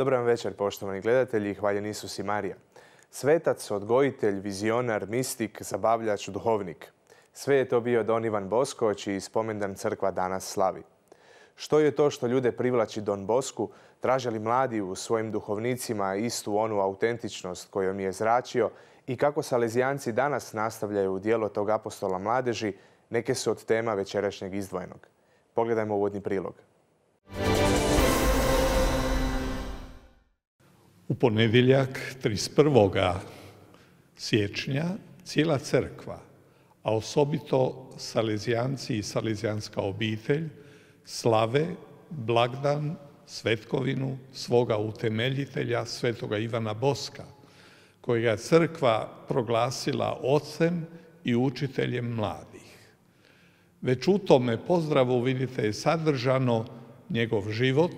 Dobar večer, poštovani gledatelji, hvaljen Isus i Marija. Svetac, odgojitelj, vizionar, mistik, zabavljač, duhovnik. Sve je to bio Don Ivan Boskoć i spomendan crkva danas slavi. Što je to što ljude privlači Don Bosku, tražali mladi u svojim duhovnicima istu onu autentičnost kojom je zračio i kako salezijanci danas nastavljaju dijelo tog apostola mladeži, neke su od tema večerašnjeg izdvojenog. Pogledajmo uvodni prilog. U ponedjeljak 31. siječnja cijela crkva, a osobito salezijanci i salezijanska obitelj slave blagdan svetkovinu svoga utemeljitelja svetoga Ivana Boska, kojega je crkva proglasila ocem i učiteljem mladih. Već u tome pozdravu vidite je sadržano njegov život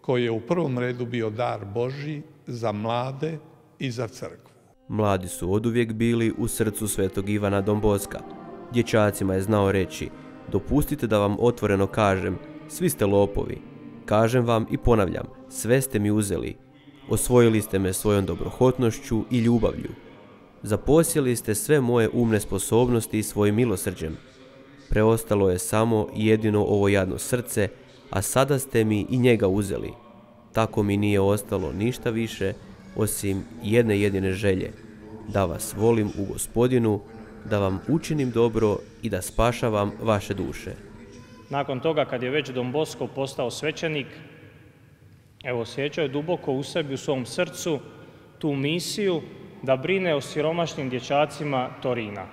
koji je u prvom redu bio dar Boži za mlade i za crkvu. Mladi su oduvijek bili u srcu svetog Ivana Domboska. Dječacima je znao reći, dopustite da vam otvoreno kažem, svi ste lopovi. Kažem vam i ponavljam, sve ste mi uzeli. Osvojili ste me svojom dobrohotnošću i ljubavlju. Zaposjeli ste sve moje umne sposobnosti i svojim milosrđem. Preostalo je samo jedino ovo jadno srce, a sada ste mi i njega uzeli. Tako mi nije ostalo ništa više osim jedne jedine želje, da vas volim u gospodinu, da vam učinim dobro i da spašavam vaše duše. Nakon toga kad je već Don Bosko postao svećenik, evo osjećao je duboko u sebi, u svom srcu, tu misiju da brine o siromašnim dječacima Torina.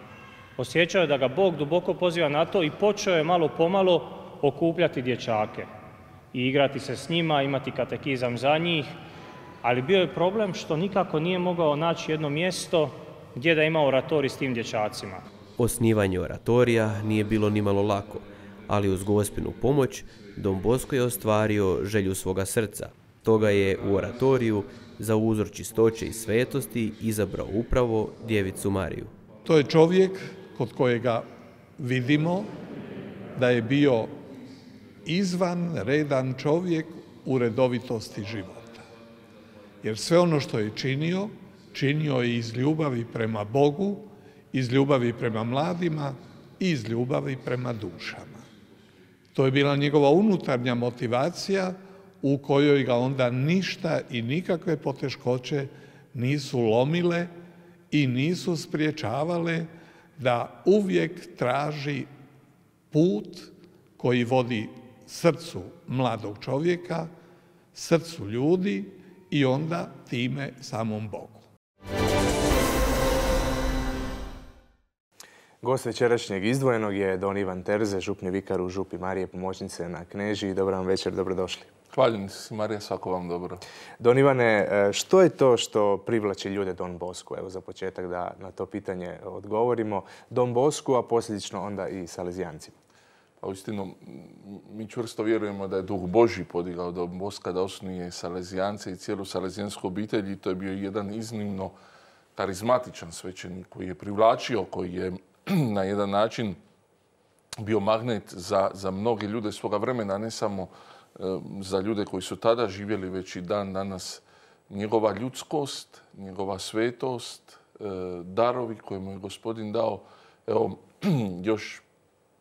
Osjećao je da ga Bog duboko poziva na to i počeo je malo pomalo okupljati dječake i igrati se s njima, imati katekizam za njih, ali bio je problem što nikako nije mogao naći jedno mjesto gdje da ima oratori s tim dječacima. Osnivanje oratorija nije bilo malo lako, ali uz gospinu pomoć dom Bosko je ostvario želju svoga srca. Toga je u oratoriju za uzor čistoće i svetosti izabrao upravo djevicu Mariju. To je čovjek kod kojega vidimo da je bio izvan, redan čovjek u redovitosti života. Jer sve ono što je činio, činio je iz ljubavi prema Bogu, iz ljubavi prema mladima i iz ljubavi prema dušama. To je bila njegova unutarnja motivacija u kojoj ga onda ništa i nikakve poteškoće nisu lomile i nisu spriječavale da uvijek traži put koji vodi srcu mladog čovjeka, srcu ljudi i onda time samom Bogu. Gost večerašnjeg izdvojenog je Don Ivan Terze, župni vikar u Župi Marije, pomoćnice na Kneži. Dobar vam večer, dobrodošli. Hvaljen se, Marija, svako vam dobro. Don Ivane, e, što je to što privlači ljude Don Bosku? Evo za početak da na to pitanje odgovorimo. Don Bosku, a posljedično onda i Salezijancima u istinu, mi čvrsto vjerujemo da je Duh Boži podigao do Boska da osnuje Salezijance i cijelu Salezijansku obitelj i to je bio jedan iznimno karizmatičan svećenik koji je privlačio, koji je na jedan način bio magnet za, mnoge ljude svoga vremena, ne samo za ljude koji su tada živjeli već i dan danas. Njegova ljudskost, njegova svetost, e, darovi koje mu je gospodin dao, evo, još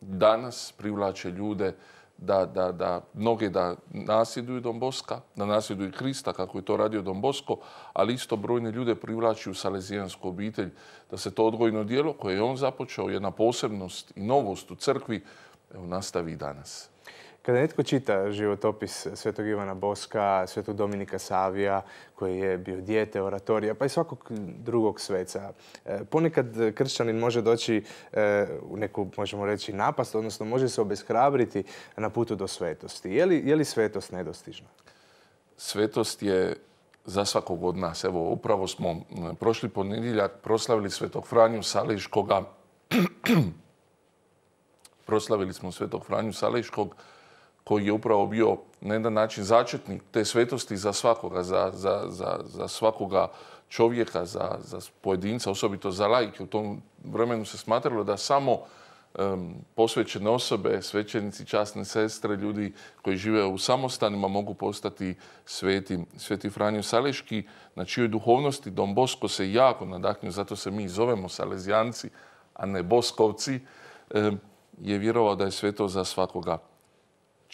danas privlače ljude da, da, da mnoge da nasjeduju Boska, da nasjeduju Krista kako je to radio Bosko, ali isto brojne ljude privlači u salezijansku obitelj, da se to odgojno dijelo koje je on započeo, jedna posebnost i novost u crkvi, evo, nastavi i danas. Kada netko čita životopis Svetog Ivana Boska, Svetog Dominika Savija, koji je bio dijete, oratorija, pa i svakog drugog sveca, e, ponekad kršćanin može doći e, u neku, možemo reći, napast, odnosno može se obeshrabriti na putu do svetosti. Je li, je li svetost nedostižna? Svetost je za svakog od nas. Evo, upravo smo prošli ponedjeljak proslavili Svetog Franju Sališkoga. proslavili smo Svetog Franju Sališkog koji je upravo bio na jedan način začetnik te svetosti za svakoga, za, za, za, svakoga čovjeka, za, za pojedinca, osobito za lajke. U tom vremenu se smatralo da samo posvećene osobe, svećenici, časne sestre, ljudi koji žive u samostanima mogu postati sveti. Sveti Franjo Saleški, na čijoj duhovnosti Dom Bosko se jako nadahnio, zato se mi zovemo Salezijanci, a ne Boskovci, je vjerovao da je sveto za svakoga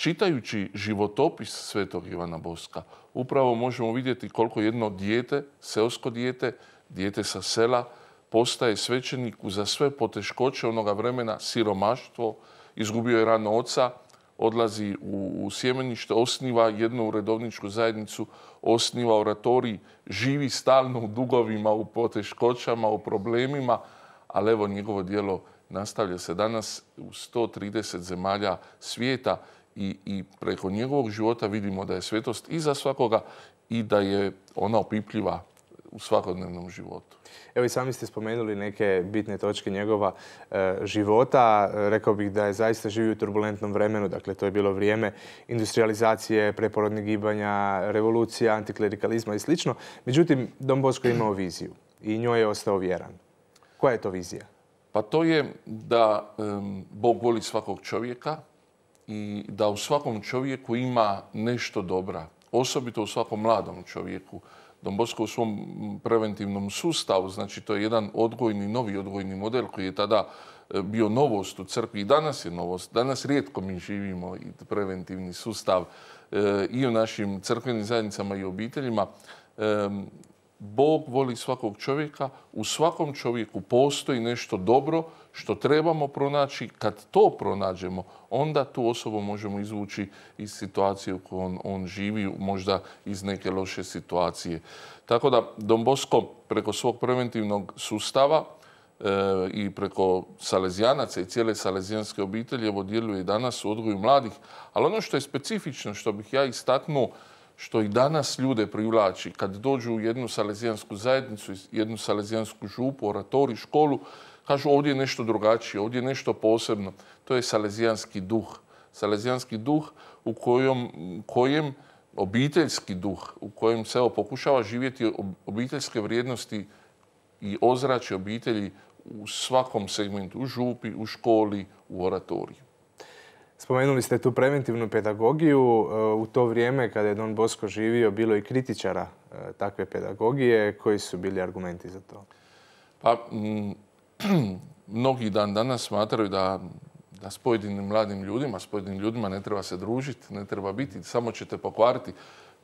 Čitajući životopis svetog Ivana Boska, upravo možemo vidjeti koliko jedno dijete, seosko dijete, dijete sa sela, postaje svećenik za sve poteškoće onoga vremena, siromaštvo, izgubio je rano oca, odlazi u, sjemenište, osniva jednu redovničku zajednicu, osniva oratorij, živi stalno u dugovima, u poteškoćama, u problemima, ali evo njegovo dijelo nastavlja se danas u 130 zemalja svijeta i, i preko njegovog života vidimo da je svetost i za svakoga i da je ona opipljiva u svakodnevnom životu. Evo i sami ste spomenuli neke bitne točke njegova e, života. Rekao bih da je zaista živio u turbulentnom vremenu. Dakle, to je bilo vrijeme industrializacije, preporodnih gibanja, revolucija, antiklerikalizma i sl. Međutim, Don Bosko je imao viziju i njoj je ostao vjeran. Koja je to vizija? Pa to je da Bog voli svakog čovjeka, i da u svakom čovjeku ima nešto dobra. Osobito u svakom mladom čovjeku. Dombosko u svom preventivnom sustavu, znači to je jedan odgojni, novi odgojni model koji je tada e, bio novost u crkvi i danas je novost. Danas rijetko mi živimo i preventivni sustav e, i u našim crkvenim zajednicama i obiteljima. Bog voli svakog čovjeka, u svakom čovjeku postoji nešto dobro što trebamo pronaći. Kad to pronađemo, onda tu osobu možemo izvući iz situacije u kojoj on, živi, možda iz neke loše situacije. Tako da Don Bosco preko svog preventivnog sustava eh, i preko salezijanaca i cijele salezijanske obitelji evo djeluje danas u odgoju mladih. Ali ono što je specifično, što bih ja istaknuo, što i danas ljude privlači kad dođu u jednu salezijansku zajednicu, jednu salezijansku župu, oratori, školu, kažu ovdje je nešto drugačije, ovdje je nešto posebno. To je salezijanski duh. Salezijanski duh u kojem kojem obiteljski duh, u kojem se evo, pokušava živjeti obiteljske vrijednosti i ozračje obitelji u svakom segmentu, u župi, u školi, u oratoriju. Spomenuli ste tu preventivnu pedagogiju. E, u to vrijeme kada je Don Bosko živio, bilo i kritičara e, takve pedagogije. Koji su bili argumenti za to? Pa, mnogi dan danas smatraju da, da s pojedinim mladim ljudima, s pojedinim ljudima ne treba se družiti, ne treba biti, samo ćete pokvariti.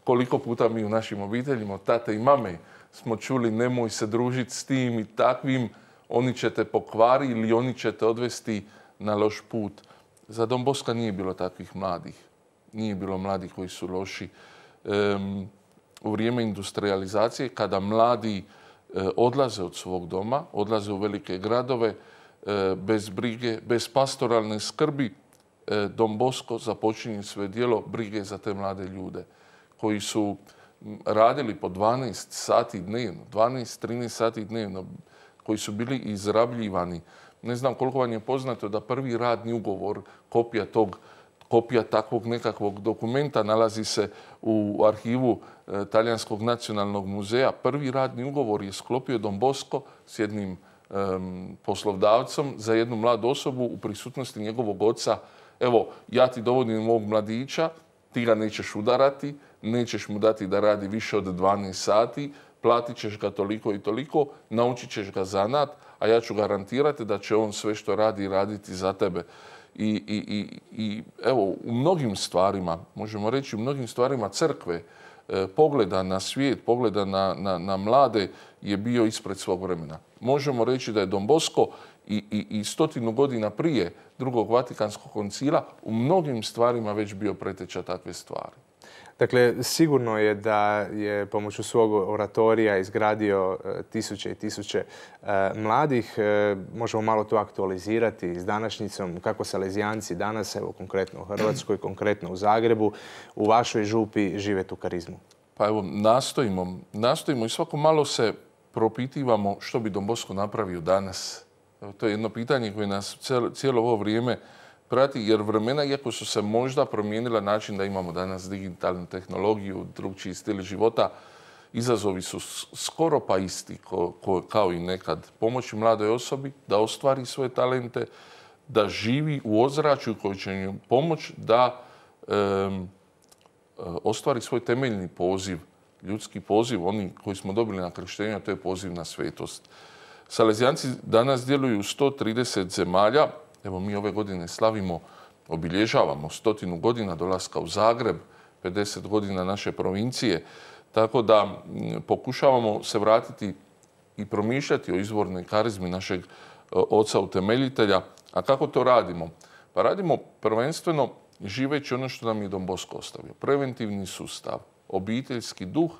Koliko puta mi u našim obiteljima, tate i mame, smo čuli nemoj se družiti s tim i takvim, oni će te pokvari ili oni će te odvesti na loš put. Za Don Boska nije bilo takvih mladih. Nije bilo mladih koji su loši. u vrijeme industrializacije, kada mladi e, odlaze od svog doma, odlaze u velike gradove, e, bez brige, bez pastoralne skrbi, e, Dom Bosko započinje sve dijelo brige za te mlade ljude koji su radili po 12 sati dnevno, 12-13 sati dnevno, koji su bili izrabljivani, ne znam koliko vam je poznato da prvi radni ugovor, kopija tog kopija takvog nekakvog dokumenta nalazi se u arhivu e, Talijanskog nacionalnog muzeja. Prvi radni ugovor je sklopio Don Bosco s jednim poslovdavcom za jednu mladu osobu u prisutnosti njegovog oca. Evo, ja ti dovodim ovog mladića, ti ga nećeš udarati, nećeš mu dati da radi više od 12 sati, platit ćeš ga toliko i toliko, naučit ćeš ga zanat, a ja ću garantirati da će on sve što radi raditi za tebe. I, evo, u mnogim stvarima, možemo reći u mnogim stvarima crkve, e, pogleda na svijet, pogleda na, na mlade je bio ispred svog vremena možemo reći da je Don Bosco i, i, stotinu godina prije drugog Vatikanskog koncila u mnogim stvarima već bio preteča takve stvari. Dakle, sigurno je da je pomoću svog oratorija izgradio e, tisuće i tisuće e, mladih. E, možemo malo to aktualizirati s današnjicom kako salezijanci danas, evo konkretno u Hrvatskoj, konkretno u Zagrebu, u vašoj župi žive tu karizmu. Pa evo, nastojimo. Nastojimo i svako malo se propitivamo što bi Dombosko napravio danas. To je jedno pitanje koje nas cijelo ovo vrijeme prati, jer vremena, iako su se možda promijenila način da imamo danas digitalnu tehnologiju, drugčiji stil života, izazovi su skoro pa isti kao i nekad. Pomoći mladoj osobi da ostvari svoje talente, da živi u ozračju koji će pomoć da e, ostvari svoj temeljni poziv ljudski poziv, oni koji smo dobili na krštenju, to je poziv na svetost. Salezijanci danas djeluju u 130 zemalja. Evo mi ove godine slavimo, obilježavamo stotinu godina dolaska u Zagreb, 50 godina naše provincije. Tako da pokušavamo se vratiti i promišljati o izvornoj karizmi našeg e, oca utemeljitelja. A kako to radimo? Pa radimo prvenstveno živeći ono što nam je dom ostavio. Preventivni sustav, obiteljski duh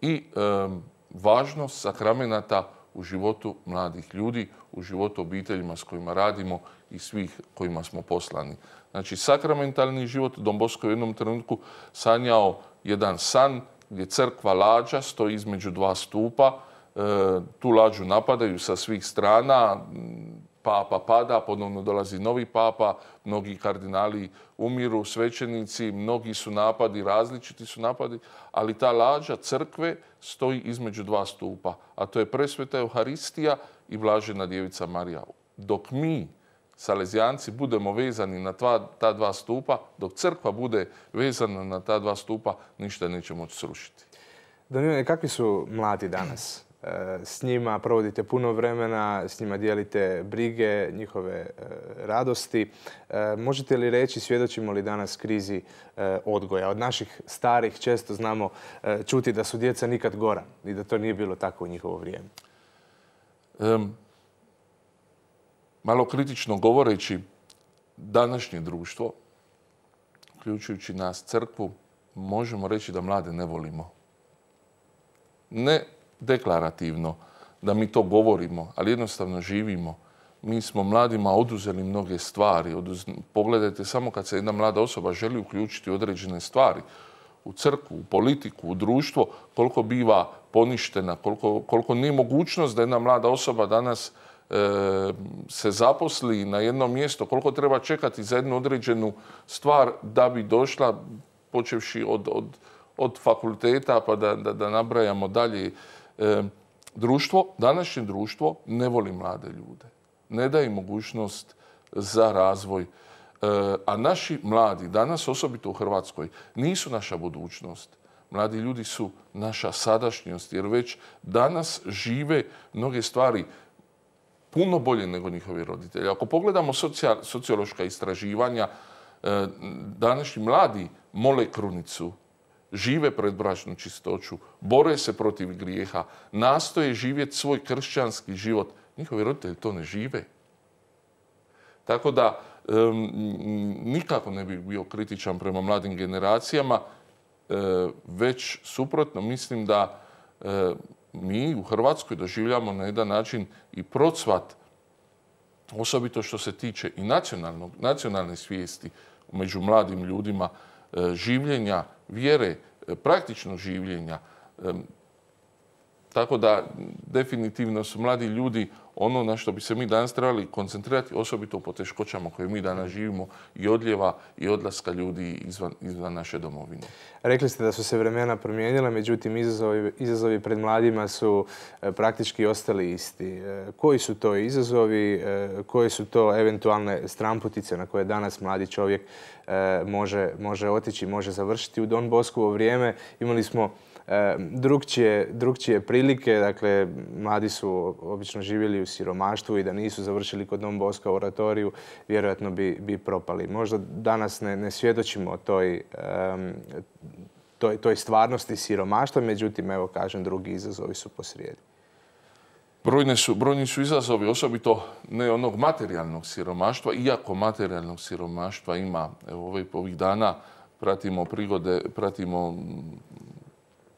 i važnost sakramenata u životu mladih ljudi, u životu obiteljima s kojima radimo i svih kojima smo poslani. Znači, sakramentalni život, Dom Bosko je u jednom trenutku sanjao jedan san gdje crkva lađa stoji između dva stupa, e, tu lađu napadaju sa svih strana, papa pada, ponovno dolazi novi papa, mnogi kardinali umiru, svećenici, mnogi su napadi, različiti su napadi, ali ta lađa crkve stoji između dva stupa, a to je presveta Euharistija i blažena djevica Marija. Dok mi, Salezijanci, budemo vezani na ta dva stupa, dok crkva bude vezana na ta dva stupa, ništa neće moći srušiti. Danilo, kakvi su mladi danas? s njima provodite puno vremena, s njima dijelite brige, njihove e, radosti. E, možete li reći, svjedočimo li danas krizi e, odgoja? Od naših starih često znamo čuti da su djeca nikad gora i da to nije bilo tako u njihovo vrijeme. malo kritično govoreći, današnje društvo, uključujući nas crkvu, možemo reći da mlade ne volimo. Ne deklarativno da mi to govorimo, ali jednostavno živimo. Mi smo mladima oduzeli mnoge stvari. Pogledajte samo kad se jedna mlada osoba želi uključiti određene stvari, u crku, u politiku, u društvo, koliko biva poništena, koliko, nije mogućnost da jedna mlada osoba danas e, se zaposli na jedno mjesto, koliko treba čekati za jednu određenu stvar da bi došla, počevši od, fakulteta pa da nabrajamo dalje E, društvo, današnje društvo ne voli mlade ljude. Ne daje mogućnost za razvoj. E, a naši mladi, danas osobito u Hrvatskoj, nisu naša budućnost. Mladi ljudi su naša sadašnjost jer već danas žive mnoge stvari puno bolje nego njihovi roditelji. Ako pogledamo sociološka istraživanja, e, današnji mladi mole krunicu, žive pred bračnu čistoću, bore se protiv grijeha, nastoje živjeti svoj kršćanski život. Njihovi roditelji to ne žive. Tako da nikako ne bi bio kritičan prema mladim generacijama, e, već suprotno mislim da e, mi u Hrvatskoj doživljamo na jedan način i procvat, osobito što se tiče i nacionalne svijesti među mladim ljudima, e, življenja vjere, e, praktičnog življenja. Tako da definitivno su mladi ljudi ono na što bi se mi danas trebali koncentrirati, osobito u poteškoćama koje mi danas živimo i odljeva i odlaska ljudi izvan, naše domovine. Rekli ste da su se vremena promijenila, međutim izazovi, izazovi pred mladima su e, praktički ostali isti. E, koji su to izazovi, e, koje su to eventualne stramputice na koje danas mladi čovjek može, može otići, može završiti? U Don Boskovo vrijeme imali smo drugčije, prilike, dakle mladi su obično živjeli u siromaštvu i da nisu završili kod Don Boska oratoriju, vjerojatno bi, bi propali. Možda danas ne, ne svjedočimo toj, toj, toj stvarnosti siromaštva, međutim, evo kažem, drugi izazovi su posrijedi. Brojne su, brojni su izazovi, osobito ne onog materijalnog siromaštva, iako materijalnog siromaštva ima ovih, ovih dana, pratimo prigode, pratimo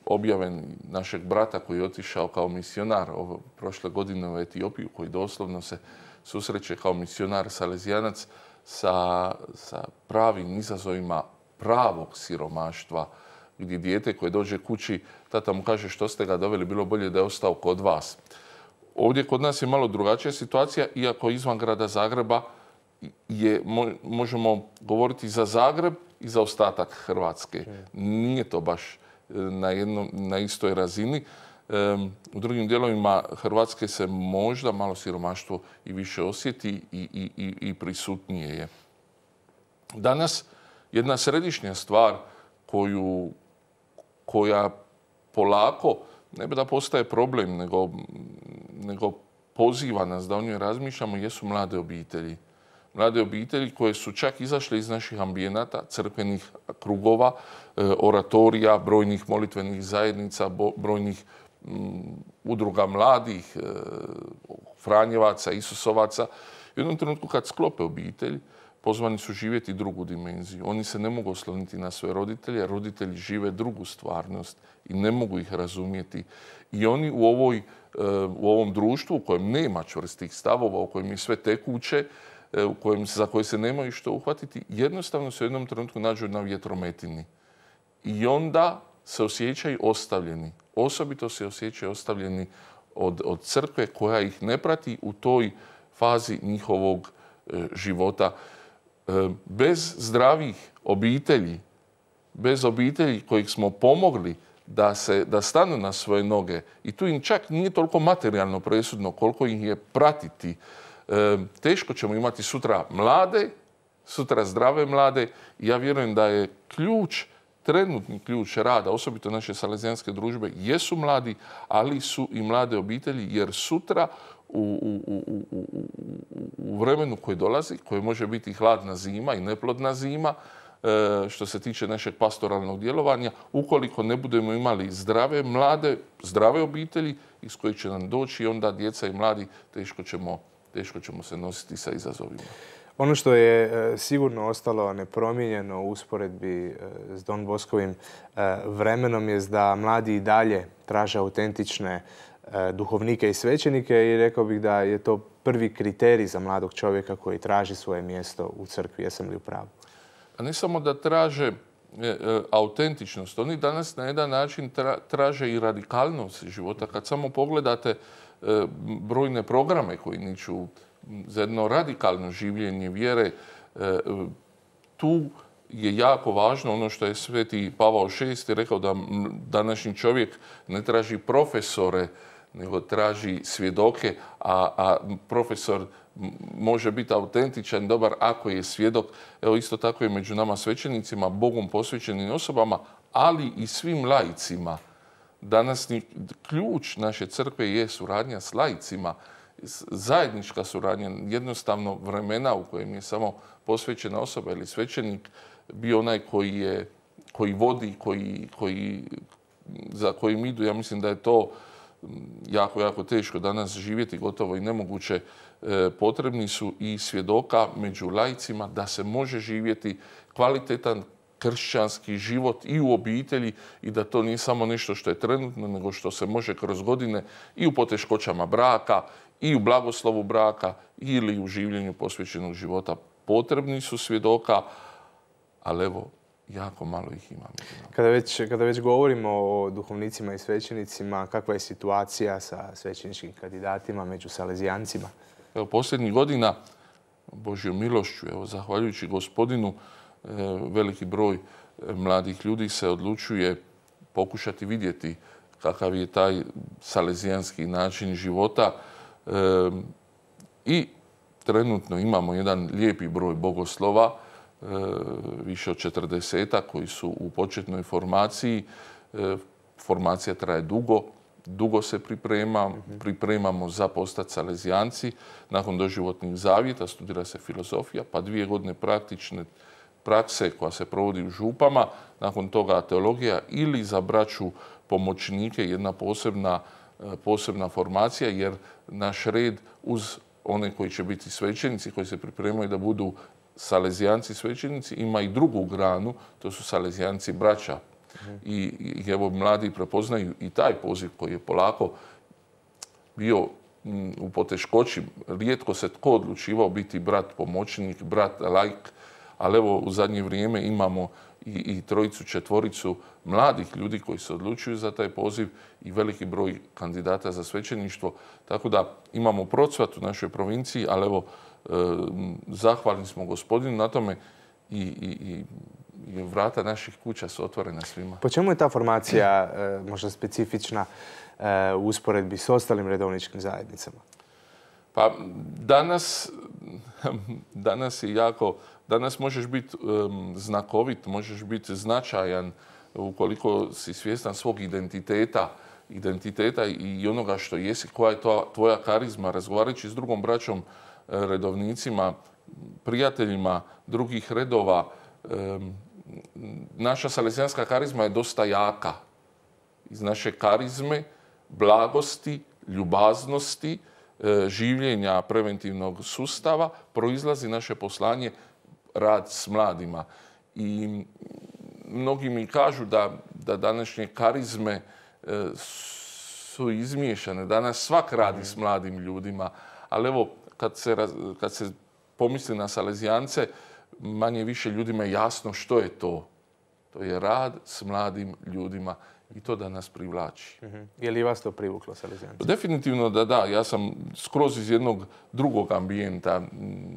objaven našeg brata koji je otišao kao misionar prošle godine u Etiopiju, koji doslovno se susreće kao misionar salezijanac sa, pravim izazovima pravog siromaštva, gdje dijete koje dođe kući, tata mu kaže što ste ga doveli, bilo bolje da je ostao kod vas. Ovdje kod nas je malo drugačija situacija, iako izvan grada Zagreba je, možemo govoriti za Zagreb i za ostatak Hrvatske. Nije to baš na, istoj razini. U drugim dijelovima Hrvatske se možda malo siromaštvo i više osjeti i, prisutnije je. Danas jedna središnja stvar koju, koja polako ne bi da postaje problem, nego, nego poziva nas da o njoj razmišljamo, jesu mlade obitelji mlade obitelji koje su čak izašle iz naših ambijenata, crkvenih krugova, e, oratorija, brojnih molitvenih zajednica, brojnih mm, udruga mladih, e, Franjevaca, Isusovaca. u jednom trenutku kad sklope obitelj, pozvani su živjeti drugu dimenziju. Oni se ne mogu osloniti na svoje roditelje, roditelji žive drugu stvarnost i ne mogu ih razumjeti. I oni u, e, u ovom društvu u kojem nema čvrstih stavova, u kojem je sve tekuće, E, za koje se nemaju što uhvatiti, jednostavno se u jednom trenutku nađu na vjetrometini. I onda se osjećaju ostavljeni. Osobito se osjećaju ostavljeni od, crkve koja ih ne prati u toj fazi njihovog e, života. E, bez zdravih obitelji, bez obitelji kojih smo pomogli da, se, da stanu na svoje noge, i tu im čak nije toliko materijalno presudno koliko ih je pratiti, teško ćemo imati sutra mlade, sutra zdrave mlade. Ja vjerujem da je ključ, trenutni ključ rada, osobito naše salezijanske družbe, jesu mladi, ali su i mlade obitelji, jer sutra u, vremenu koje dolazi, koje može biti hladna zima i neplodna zima, e, što se tiče našeg pastoralnog djelovanja, ukoliko ne budemo imali zdrave mlade, zdrave obitelji iz kojih će nam doći onda djeca i mladi, teško ćemo teško ćemo se nositi sa izazovima. Ono što je e, sigurno ostalo nepromijenjeno u usporedbi e, s Don Boskovim e, vremenom je da mladi i dalje traže autentične duhovnike i svećenike i rekao bih da je to prvi kriterij za mladog čovjeka koji traži svoje mjesto u crkvi. Jesam li u pravu? A ne samo da traže autentičnost. Oni danas na jedan način traže i radikalnost života. Kad samo pogledate E, brojne programe koji niču za jedno radikalno življenje vjere. E, tu je jako važno ono što je sveti Pavao VI rekao da današnji čovjek ne traži profesore, nego traži svjedoke, a, profesor može biti autentičan, dobar ako je svjedok. Evo isto tako je među nama svećenicima, Bogom posvećenim osobama, ali i svim laicima. Danasni ključ naše crkve je suradnja s lajcima, zajednička suradnja, jednostavno vremena u kojem je samo posvećena osoba ili svećenik bio onaj koji, je, koji vodi, koji, koji, za kojim idu. Ja mislim da je to jako, jako teško danas živjeti, gotovo i nemoguće. E, potrebni su i svjedoka među lajcima da se može živjeti kvalitetan, kršćanski život i u obitelji i da to nije samo nešto što je trenutno, nego što se može kroz godine i u poteškoćama braka, i u blagoslovu braka ili u življenju posvećenog života. Potrebni su svjedoka, ali evo, jako malo ih ima. Kada već, kada već govorimo o duhovnicima i svećenicima, kakva je situacija sa svećeničkim kandidatima među salezijancima? Evo, posljednjih godina, Božjom milošću, evo, zahvaljujući gospodinu, veliki broj e, mladih ljudi se odlučuje pokušati vidjeti kakav je taj salezijanski način života. I trenutno imamo jedan lijepi broj bogoslova, e, više od četrdesetak koji su u početnoj formaciji. E, formacija traje dugo, dugo se priprema, mhm. pripremamo za postati salezijanci. Nakon doživotnih zavjeta studira se filozofija, pa dvije godine praktične prakse koja se provodi u župama, nakon toga teologija ili za braću pomoćnike jedna posebna, e, posebna formacija jer naš red uz one koji će biti svećenici, koji se pripremaju da budu salezijanci svećenici, ima i drugu granu, to su salezijanci braća. I, I evo mladi prepoznaju i taj poziv koji je polako bio mm, u poteškoći. Rijetko se tko odlučivao biti brat pomoćnik, brat lajk, ali evo u zadnje vrijeme imamo i, i trojicu, četvoricu mladih ljudi koji se odlučuju za taj poziv i veliki broj kandidata za svećeništvo. Tako da imamo procvat u našoj provinciji, ali evo, eh, zahvalni smo gospodinu na tome i, vrata naših kuća su otvorena svima. Po čemu je ta formacija eh, možda specifična eh, u usporedbi s ostalim redovničkim zajednicama? Pa danas, danas je jako Danas možeš biti znakovit, možeš biti značajan ukoliko si svjestan svog identiteta, identiteta i onoga što jesi, koja je to tvoja karizma, razgovarajući s drugom braćom, e, redovnicima, prijateljima drugih redova. naša salesijanska karizma je dosta jaka. Iz naše karizme, blagosti, ljubaznosti, e, življenja preventivnog sustava proizlazi naše poslanje rad s mladima. I mnogi mi kažu da, današnje karizme e, su izmiješane. Danas svak radi s mladim ljudima. Ali evo, kad se, kad se pomisli na Salezijance, manje više ljudima je jasno što je to. To je rad s mladim ljudima i to da nas privlači. Mhm. Je li vas to privuklo Salesijanci? Pa definitivno da da. Ja sam skroz iz jednog drugog ambijenta,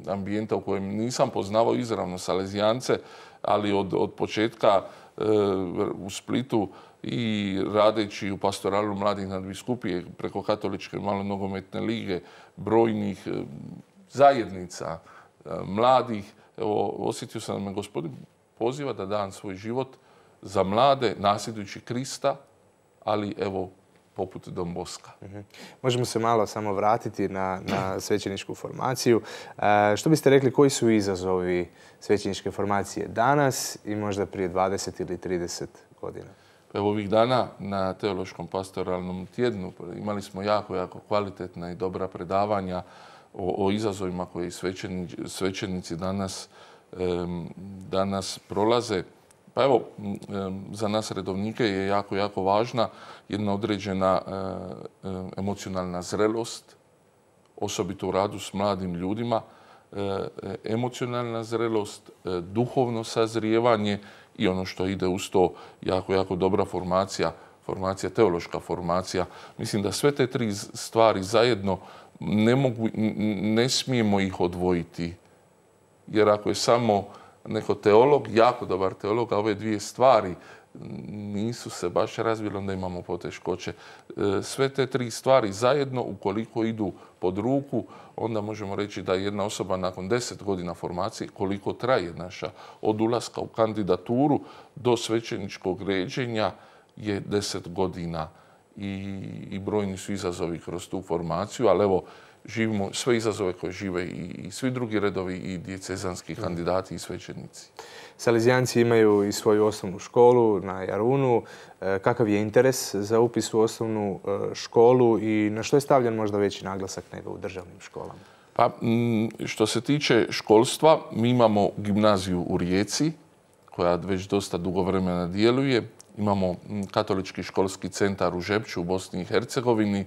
ambijenta u kojem nisam poznavao izravno Salezijance, ali od, početka e, u Splitu i radeći u pastoralu mladih nadbiskupije preko katoličke malo nogometne lige, brojnih e, zajednica e, mladih, osjetio sam da me gospodin poziva da dam svoj život za mlade nasljedujući Krista, ali evo poput Domboska. boska. Mhm. Možemo se malo samo vratiti na, svećeničku formaciju. E, što biste rekli, koji su izazovi svećeničke formacije danas i možda prije 20 ili 30 godina? Evo ovih dana na Teološkom pastoralnom tjednu imali smo jako, jako kvalitetna i dobra predavanja o, izazovima koje svećenici danas prolaze. Pa evo, za nas redovnike je jako, jako važna jedna određena e, e, emocionalna zrelost, osobito u radu s mladim ljudima, e, emocionalna zrelost, duhovno sazrijevanje i ono što ide uz to jako, jako dobra formacija, formacija, teološka formacija. Mislim da sve te tri stvari zajedno ne, mogu, ne smijemo ih odvojiti. Jer ako je samo neko teolog, jako dobar teolog, a ove dvije stvari nisu se baš razvile, onda imamo poteškoće. E, sve te tri stvari zajedno, ukoliko idu pod ruku, onda možemo reći da jedna osoba nakon deset godina formacije, koliko traje naša od ulaska u kandidaturu do svećeničkog ređenja, je deset godina i brojni su izazovi kroz tu formaciju, ali evo, živimo sve izazove koje žive i svi drugi redovi i djecezanski mhm. kandidati i svećenici. Salizijanci imaju i svoju osnovnu školu na Jarunu. E, kakav je interes za upis u osnovnu e, školu i na što je stavljen možda veći naglasak nego u državnim školama? Pa, što se tiče školstva, mi imamo gimnaziju u Rijeci, koja već dosta dugo vremena djeluje. Imamo katolički školski centar u Žepću u Bosni i Hercegovini,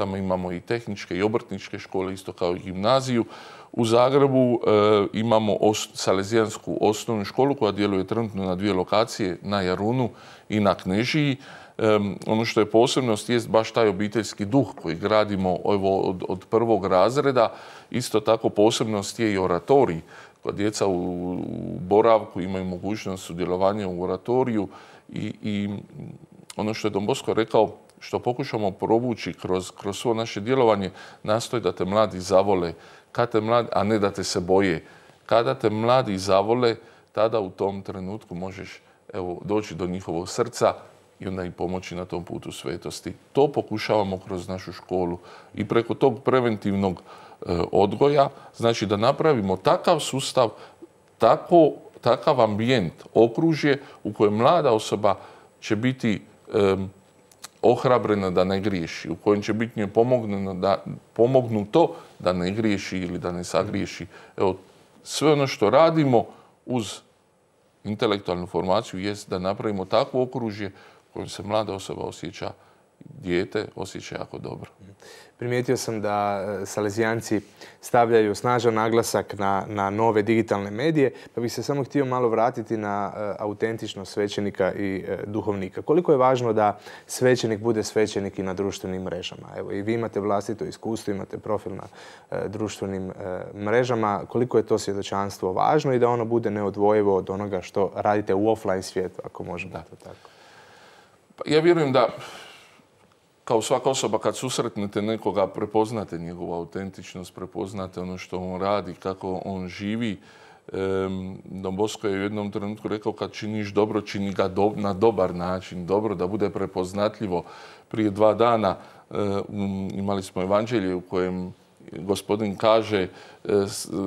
Tamo imamo i tehničke i obrtničke škole, isto kao i gimnaziju. U Zagrebu e, imamo Salezijansku osnovnu školu koja djeluje trenutno na dvije lokacije, na Jarunu i na Knežiji. E, ono što je posebnost jest baš taj obiteljski duh koji gradimo od, prvog razreda. Isto tako posebnost je i oratorij. djeca u, boravku imaju mogućnost sudjelovanja u oratoriju i, i ono što je Don rekao, što pokušamo provući kroz, kroz naše djelovanje, nastoji da te mladi zavole, a ne da te se boje. Kada te mladi zavole, tada u tom trenutku možeš doći do njihovog srca i onda im pomoći na tom putu svetosti. To pokušavamo kroz našu školu i preko tog preventivnog e, odgoja, znači da napravimo takav sustav, takav ambijent, okružje u kojem mlada osoba će biti ohrabrena da ne griješi, u kojem će biti njoj da, pomognuto da ne griješi ili da ne sagriješi. Evo, sve ono što radimo uz intelektualnu formaciju jest da napravimo takvo okružje u kojem se mlada osoba osjeća dijete osjeća jako dobro. Primijetio sam da e, Salezijanci stavljaju snažan naglasak na, na nove digitalne medije, pa bih se samo htio malo vratiti na e, autentičnost svećenika i e, duhovnika. Koliko je važno da svećenik bude svećenik i na društvenim mrežama? Evo, i vi imate vlastito iskustvo, imate profil na društvenim mrežama. Koliko je to svjedočanstvo važno i da ono bude neodvojivo od onoga što radite u offline svijetu, ako možemo da. to tako? Pa ja vjerujem da kao svaka osoba kad susretnete nekoga, prepoznate njegovu autentičnost, prepoznate ono što on radi, kako on živi. Don Bosko je u jednom trenutku rekao kad činiš dobro, čini ga na dobar način, dobro da bude prepoznatljivo. Prije dva dana eh, um, imali smo evanđelje u kojem gospodin kaže eh,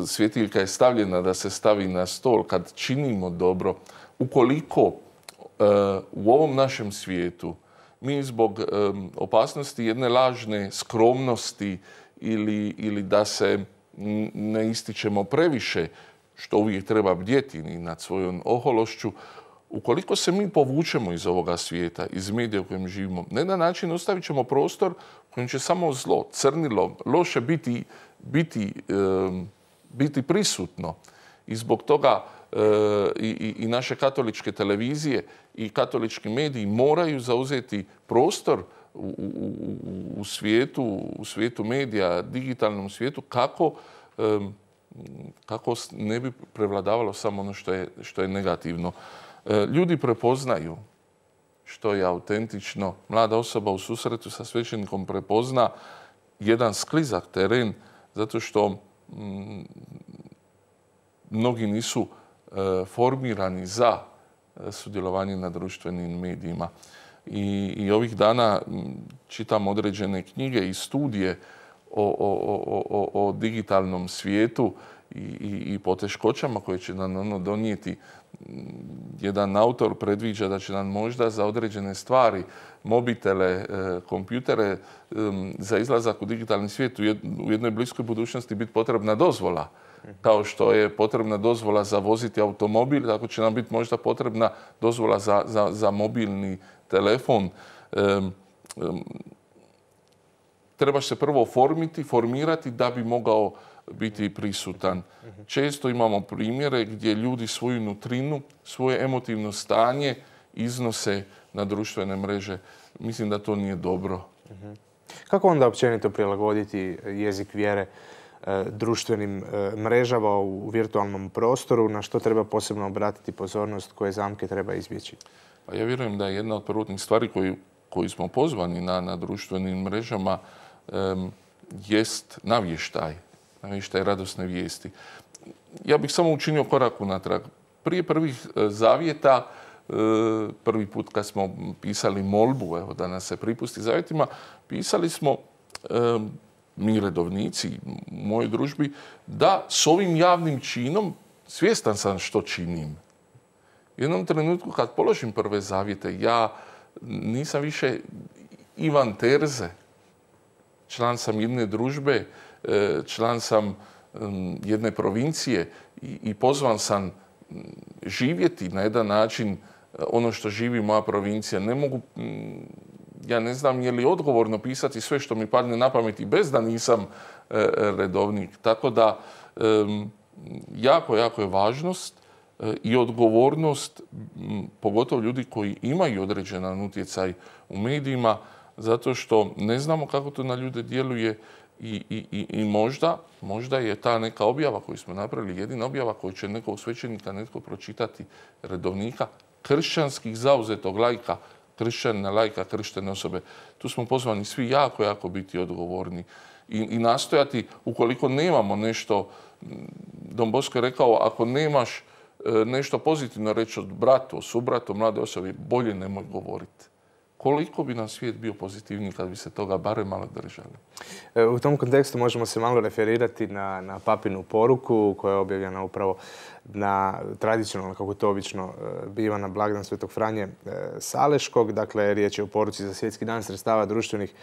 svjetiljka je stavljena da se stavi na stol kad činimo dobro. Ukoliko eh, u ovom našem svijetu mi zbog opasnosti jedne lažne skromnosti ili, da se ne ističemo previše, što uvijek treba bdjeti ni nad svojom ohološću, ukoliko se mi povučemo iz ovoga svijeta, iz medija u kojem živimo, na način ostavit ćemo prostor u kojem će samo zlo, crnilo, loše biti, biti, biti prisutno. I zbog toga i, i naše katoličke televizije i katolički mediji moraju zauzeti prostor u, svijetu, u svijetu medija, digitalnom svijetu, kako kako ne bi prevladavalo samo ono što je, što je negativno. E, ljudi prepoznaju što je autentično. Mlada osoba u susretu sa svećenikom prepozna jedan sklizak teren zato što mm, mnogi nisu E, formirani za e, sudjelovanje na društvenim medijima. I, ovih dana čitam određene knjige i studije o, digitalnom svijetu i, i poteškoćama koje će nam ono donijeti. Jedan autor predviđa da će nam možda za određene stvari, mobitele, e, kompjutere, za izlazak u digitalni svijet u jednoj bliskoj budućnosti biti potrebna dozvola kao što je potrebna dozvola za voziti automobil, tako će nam biti možda potrebna dozvola za, mobilni telefon. Treba trebaš se prvo formiti, formirati da bi mogao biti prisutan. Mhm. Često imamo primjere gdje ljudi svoju nutrinu, svoje emotivno stanje iznose na društvene mreže. Mislim da to nije dobro. Mhm. Kako onda općenito prilagoditi jezik vjere E, društvenim e, mrežama u virtualnom prostoru, na što treba posebno obratiti pozornost koje zamke treba izbjeći? Pa ja vjerujem da je jedna od prvotnih stvari koju, smo pozvani na, društvenim mrežama je jest navještaj, navještaj radosne vijesti. Ja bih samo učinio korak unatrag. Prije prvih e, zavjeta, prvi put kad smo pisali molbu, evo da nas se pripusti zavjetima, pisali smo mi redovnici, u mojoj družbi, da s ovim javnim činom svjestan sam što činim. U jednom trenutku kad položim prve zavijete, ja nisam više Ivan Terze, član sam jedne družbe, e, član sam jedne provincije i pozvan sam živjeti na jedan način e, ono što živi moja provincija. Ne mogu ja ne znam je li odgovorno pisati sve što mi padne na pamet i bez da nisam e, redovnik. Tako da jako, jako je važnost e, i odgovornost pogotovo ljudi koji imaju određena utjecaj u medijima zato što ne znamo kako to na ljude djeluje i, i, i, možda, možda je ta neka objava koju smo napravili, jedina objava koju će nekog svećenika netko pročitati redovnika kršćanskih zauzetog lajka na lajka, krštene osobe. Tu smo pozvani svi jako, jako biti odgovorni i, i nastojati ukoliko nemamo nešto, mm, Dom Bosko je rekao, ako nemaš e, nešto pozitivno reći od bratu, o subratu, mlade osobi, bolje nemoj govoriti koliko bi nam svijet bio pozitivniji kad bi se toga barem malo držali. E, u tom kontekstu možemo se malo referirati na, na papinu poruku koja je objavljena upravo na tradicionalno, kako to obično e, biva, na blagdan Svetog Franje e, Saleškog. Dakle, riječ je o poruci za svjetski dan sredstava društvenih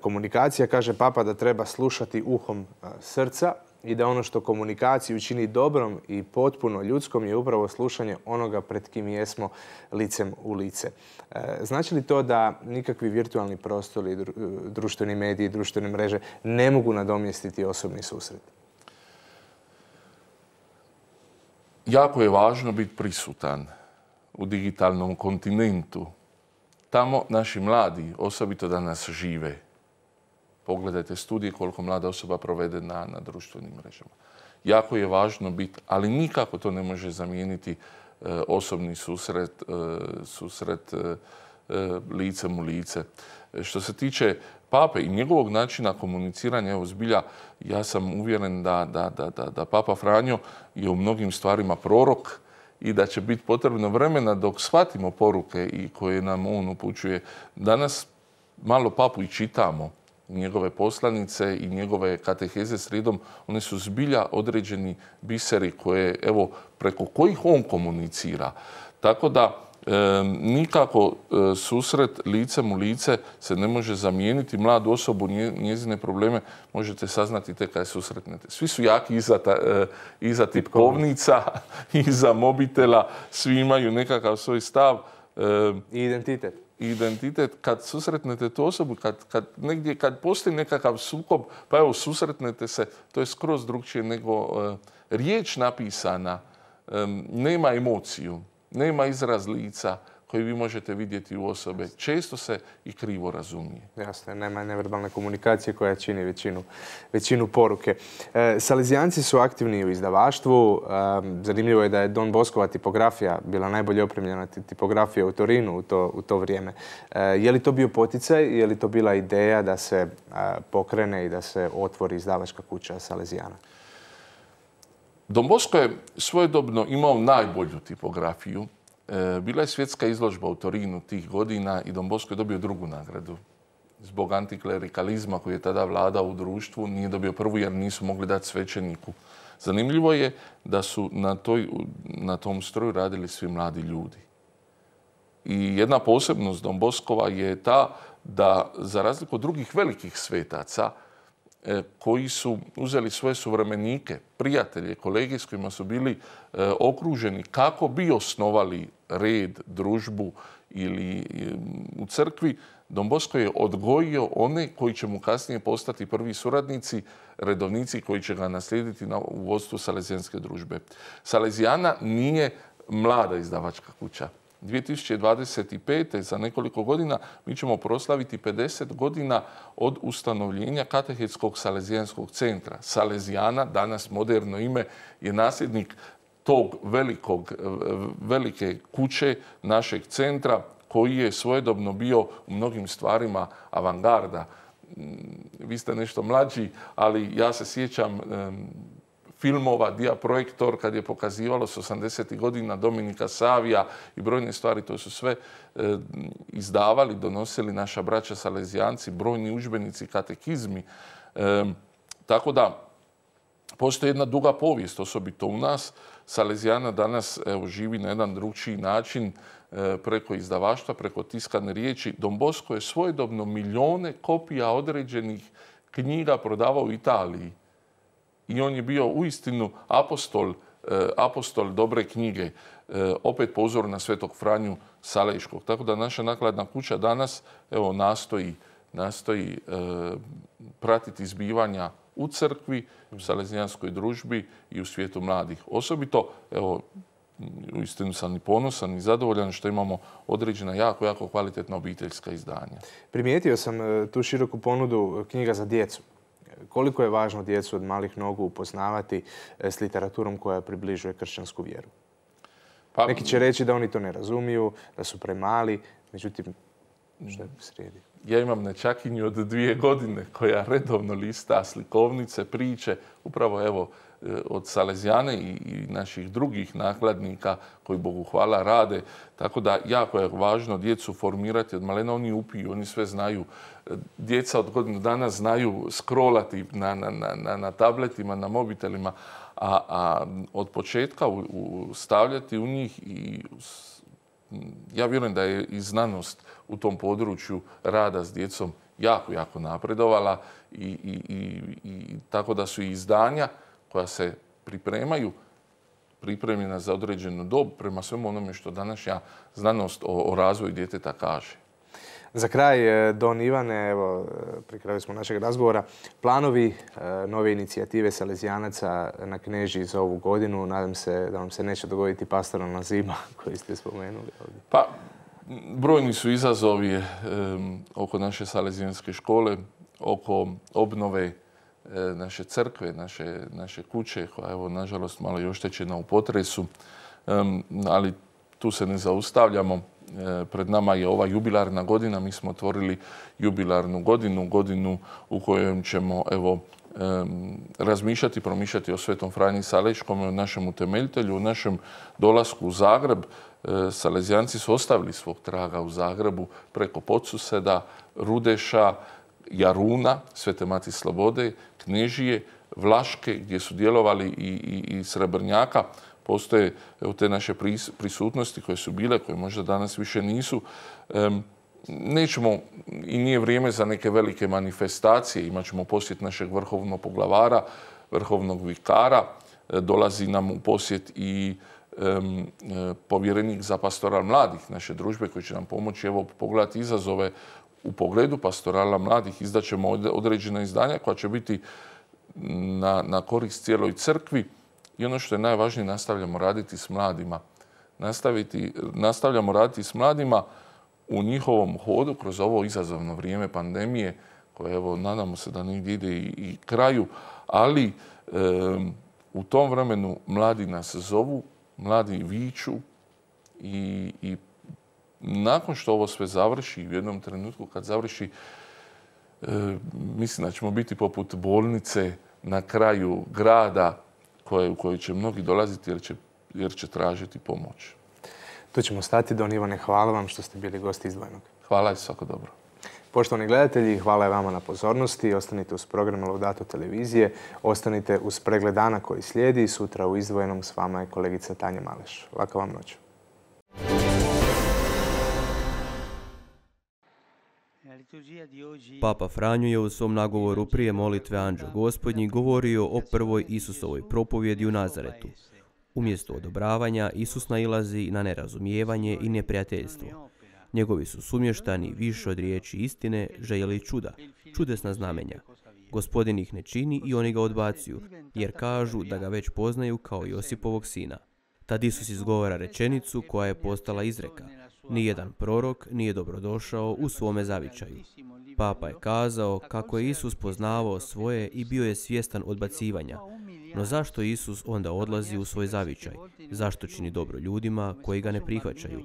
komunikacija. Kaže papa da treba slušati uhom srca, i da ono što komunikaciju čini dobrom i potpuno ljudskom je upravo slušanje onoga pred kim jesmo licem u lice. E, znači li to da nikakvi virtualni prostori, e, društveni mediji, društvene mreže ne mogu nadomjestiti osobni susret? Jako je važno biti prisutan u digitalnom kontinentu. Tamo naši mladi osobito danas žive Pogledajte studije koliko mlada osoba provede na, na društvenim mrežama. Jako je važno biti, ali nikako to ne može zamijeniti e, osobni susret, e, susret e, e, licem u lice. Što se tiče pape i njegovog načina komuniciranja, evo zbilja, ja sam uvjeren da, da, da, da papa Franjo je u mnogim stvarima prorok, i da će biti potrebno vremena dok shvatimo poruke i koje nam on upućuje. Danas malo papu i čitamo njegove poslanice i njegove kateheze redom, one su zbilja određeni biseri koje, evo, preko kojih on komunicira. Tako da, nikako e, susret licem u lice se ne može zamijeniti. Mladu osobu, nje, njezine probleme možete saznati te kada susretnete. Svi su jaki iza, e, iza tipkovnica, iza mobitela, svi imaju nekakav svoj stav. E, I identitet identitet, kad susretnete tu osobu, kad, kad kad postoji nekakav sukob, pa evo susretnete se, to je skroz drugčije nego eh, riječ napisana, nema emociju, nema izraz lica, koji vi možete vidjeti u osobe često se i krivo razumije. Jasno, nema neverbalne komunikacije koja čini većinu, poruke. E, su aktivni u izdavaštvu. E, zanimljivo je da je Don Boskova tipografija bila najbolje opremljena tipografija u Torinu u to, vrijeme. E, je li to bio poticaj, je li to bila ideja da se e, pokrene i da se otvori izdavačka kuća Salezijana? Don Bosko je svojedobno imao najbolju tipografiju E, bila je svjetska izložba u Torinu tih godina i Dombosko je dobio drugu nagradu. Zbog antiklerikalizma koji je tada vladao u društvu nije dobio prvu jer nisu mogli dati svećeniku. Zanimljivo je da su na, tom stroju radili svi mladi ljudi. I jedna posebnost Boskova je ta da, za razliku od drugih velikih svetaca, E, koji su uzeli svoje suvremenike, prijatelje, kolege s kojima su bili e, okruženi kako bi osnovali red, družbu ili e, u crkvi, dom je odgojio one koji će mu kasnije postati prvi suradnici, redovnici koji će ga naslijediti na, u vodstvu Salezijanske družbe. Salezijana nije mlada izdavačka kuća. 2025. za nekoliko godina mi ćemo proslaviti 50 godina od ustanovljenja Katehetskog Salezijanskog centra. Salezijana, danas moderno ime, je nasljednik tog velikog, e, velike kuće našeg centra koji je svojedobno bio u mnogim stvarima avangarda. Mm, vi ste nešto mlađi, ali ja se sjećam filmova, projektor kad je pokazivalo s 80. godina Dominika Savija i brojne stvari, to su sve e, izdavali, donosili naša braća Salezijanci, brojni i katekizmi. E, tako da, postoji jedna duga povijest, osobito u nas. Salezijana danas evo, živi na jedan drugčiji način e, preko izdavaštva, preko tiskane riječi. Bosko je svojedobno milijone kopija određenih knjiga prodavao u Italiji i on je bio uistinu apostol, eh, apostol dobre knjige, eh, opet pozor na svetog Franju Saleškog. Tako da naša nakladna kuća danas evo, nastoji, nastoji eh, pratiti zbivanja u crkvi, u salezijanskoj družbi i u svijetu mladih. Osobito, evo, uistinu sam i ponosan i zadovoljan što imamo određena jako, jako kvalitetna obiteljska izdanja. Primijetio sam tu široku ponudu knjiga za djecu koliko je važno djecu od malih nogu upoznavati e, s literaturom koja približuje kršćansku vjeru. Pa, Neki će reći da oni to ne razumiju, da su premali, međutim, što je srijedi? Ja imam nečakinju od dvije godine koja redovno lista slikovnice, priče, upravo evo, Eh, od Salezijane i naših drugih nakladnika koji, Bogu hvala, rade. Tako da jako je važno djecu formirati od malena. Oni upiju, oni sve znaju. Eh, djeca od godinu dana znaju skrolati na, tabletima, na mobitelima, a, od početka stavljati u njih i ja vjerujem da je i znanost u tom području rada s djecom jako, jako napredovala i, i tako da su i izdanja koja se pripremaju, pripremljena za određenu dob prema svemu onome što današnja znanost o, razvoju djeteta kaže. Za kraj, e, Don Ivane, evo, e, pri kraju smo našeg razgovora, planovi e, nove inicijative Salezijanaca na Kneži za ovu godinu, nadam se da vam se neće dogoditi pastoralna zima koju ste spomenuli ovdje. Pa, brojni su izazovi oko naše Salezijanske škole, oko obnove E, naše crkve, naše, kuće koja je evo nažalost malo i oštećena u potresu, ali tu se ne zaustavljamo. E, pred nama je ova jubilarna godina, mi smo otvorili jubilarnu godinu, godinu u kojoj ćemo evo razmišljati, promišljati o Svetom Franji Saleškom, o našem utemeljitelju, o našem dolasku u Zagreb. E, Salezijanci su ostavili svog traga u Zagrebu preko podsuseda, Rudeša, Jaruna, Svete Mati Slobode, Knežije, Vlaške, gdje su djelovali i, Srebrnjaka, postoje u te naše prisutnosti koje su bile, koje možda danas više nisu. nećemo i nije vrijeme za neke velike manifestacije. Imaćemo ćemo posjet našeg vrhovnog poglavara, vrhovnog vikara. E, dolazi nam u posjet i e, povjerenik za pastoral mladih naše družbe koji će nam pomoći evo pogledati izazove u pogledu pastorala mladih izdaćemo određena izdanja koja će biti na, korist cijeloj crkvi i ono što je najvažnije nastavljamo raditi s mladima. Nastaviti, nastavljamo raditi s mladima u njihovom hodu kroz ovo izazovno vrijeme pandemije koje evo nadamo se da negdje ide i, kraju, ali u tom vremenu mladi nas zovu, mladi viču i nakon što ovo sve završi, u jednom trenutku kad završi, e, mislim da ćemo biti poput bolnice na kraju grada u kojoj će mnogi dolaziti jer će, tražiti pomoć. Tu ćemo stati. Don Ivane, hvala vam što ste bili gosti izdvojenog. Hvala i svako dobro. Poštovani gledatelji, hvala je vama na pozornosti. Ostanite uz program Laudato televizije. Ostanite uz pregled dana koji slijedi. Sutra u izdvojenom s vama je kolegica Tanja Maleš. Laka vam noć. Papa Franjo je u svom nagovoru prije molitve Anđo Gospodnji govorio o prvoj Isusovoj propovjedi u Nazaretu. Umjesto odobravanja, Isus nailazi na nerazumijevanje i neprijateljstvo. Njegovi su sumještani više od riječi istine, željeli čuda, čudesna znamenja. Gospodin ih ne čini i oni ga odbacuju, jer kažu da ga već poznaju kao Josipovog sina. Tad Isus izgovara rečenicu koja je postala izreka. Nijedan prorok nije dobrodošao u svome zavičaju. Papa je kazao kako je Isus poznavao svoje i bio je svjestan odbacivanja. No zašto Isus onda odlazi u svoj zavičaj? Zašto čini dobro ljudima koji ga ne prihvaćaju?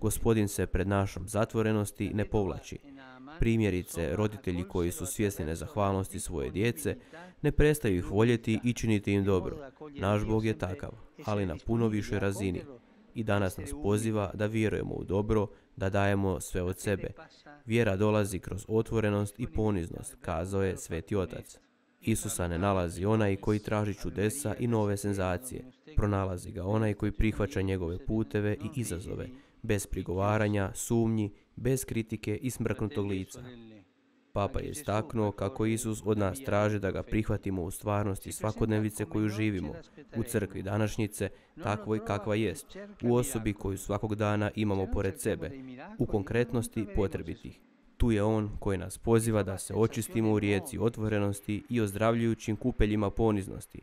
Gospodin se pred našom zatvorenosti ne povlači. Primjerice, roditelji koji su svjesni nezahvalnosti svoje djece ne prestaju ih voljeti i činiti im dobro. Naš Bog je takav, ali na puno višoj razini i danas nas poziva da vjerujemo u dobro, da dajemo sve od sebe. Vjera dolazi kroz otvorenost i poniznost, kazao je Sveti Otac. Isusa ne nalazi onaj koji traži čudesa i nove senzacije. Pronalazi ga onaj koji prihvaća njegove puteve i izazove, bez prigovaranja, sumnji, bez kritike i smrknutog lica. Papa je istaknuo kako Isus od nas traži da ga prihvatimo u stvarnosti svakodnevice koju živimo, u crkvi današnjice, takvoj kakva jest, u osobi koju svakog dana imamo pored sebe, u konkretnosti potrebitih. Tu je On koji nas poziva da se očistimo u rijeci otvorenosti i ozdravljujućim kupeljima poniznosti.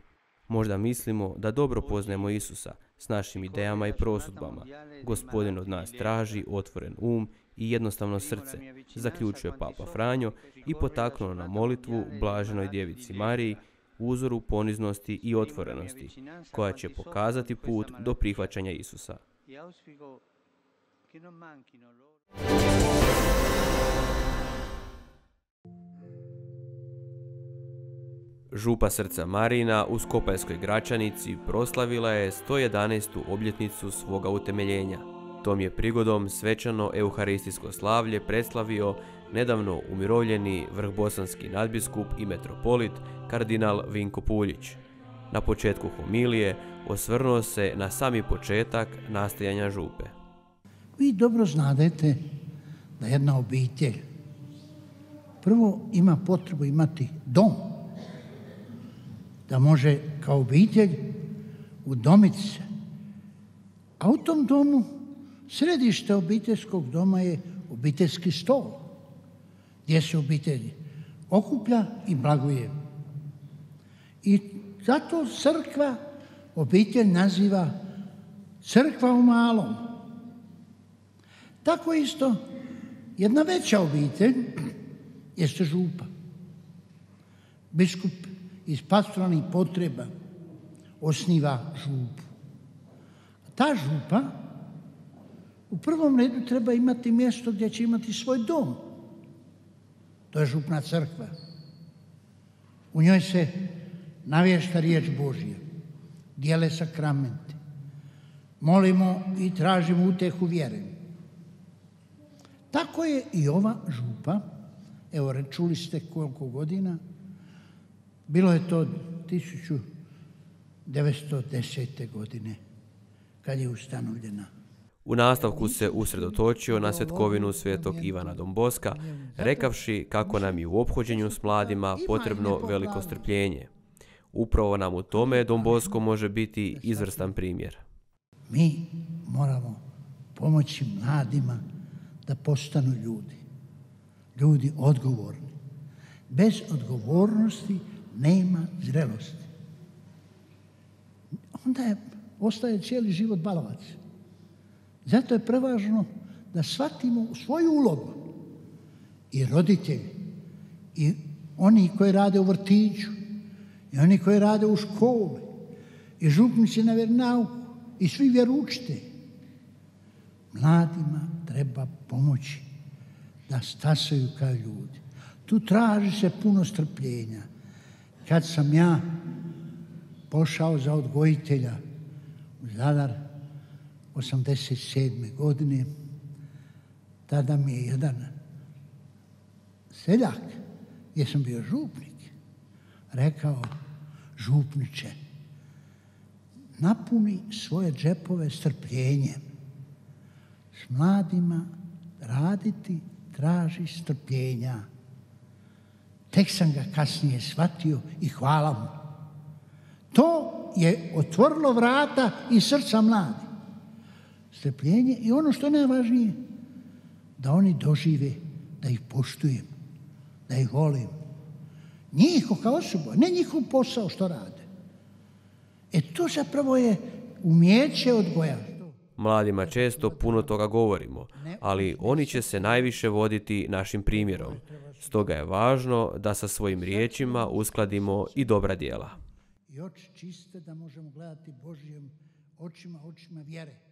Možda mislimo da dobro poznajemo Isusa s našim idejama i prosudbama. Gospodin od nas traži otvoren um i jednostavno srce, zaključuje Papa Franjo i potaknuo na molitvu Blaženoj Djevici Mariji, uzoru poniznosti i otvorenosti, koja će pokazati put do prihvaćanja Isusa. Župa srca Marina u Skopajskoj Gračanici proslavila je 111. obljetnicu svoga utemeljenja – Tom je prigodom svečano euharistijsko slavlje preslavio nedavno umirovljeni vrhbosanski nadbiskup i metropolit kardinal Vinko Puljić. Na početku homilije osvrnuo se na sami početak nastajanja župe. Vi dobro znadete da jedna obitelj prvo ima potrebu imati dom, da može kao obitelj udomiti se, a u tom domu Središte obiteljskog doma je obiteljski stol, gdje se obitelj okuplja i blaguje. I zato crkva obitelj naziva crkva u malom. Tako isto jedna veća obitelj jeste župa. Biskup iz pastoralnih potreba osniva župu. Ta župa u prvom redu treba imati mjesto gdje će imati svoj dom. To je župna crkva. U njoj se navješta riječ Božja. Dijele sakramenti. Molimo i tražimo utehu vjere. Tako je i ova župa, evo čuli ste koliko godina, bilo je to 1910. godine kad je ustanovljena. U nastavku se usredotočio na svetkovinu svetog Ivana Domboska, rekavši kako nam je u ophođenju s mladima potrebno veliko strpljenje. Upravo nam u tome Dombosko može biti izvrstan primjer. Mi moramo pomoći mladima da postanu ljudi. Ljudi odgovorni. Bez odgovornosti nema zrelosti. Onda je, ostaje cijeli život balovac. Zato je prevažno da shvatimo svoju ulogu i roditelji i oni koji rade u vrtiću i oni koji rade u školi i župnici na vjernauku i svi vjeručite. Mladima treba pomoći da stasaju kao ljudi. Tu traži se puno strpljenja. Kad sam ja pošao za odgojitelja u Zadar, 87. godine, tada mi je jedan seljak, gdje sam bio župnik, rekao, župniče, napuni svoje džepove strpljenjem. S mladima raditi traži strpljenja. Tek sam ga kasnije shvatio i hvala mu. To je otvorilo vrata i srca mladi strpljenje i ono što je najvažnije, da oni dožive, da ih poštujem, da ih volim. Njih kao osoba, ne njihov posao što rade. E to zapravo je umjeće odgoja. Mladima često puno toga govorimo, ali oni će se najviše voditi našim primjerom. Stoga je važno da sa svojim riječima uskladimo i dobra djela. I čiste da možemo gledati Božijom očima, očima vjere.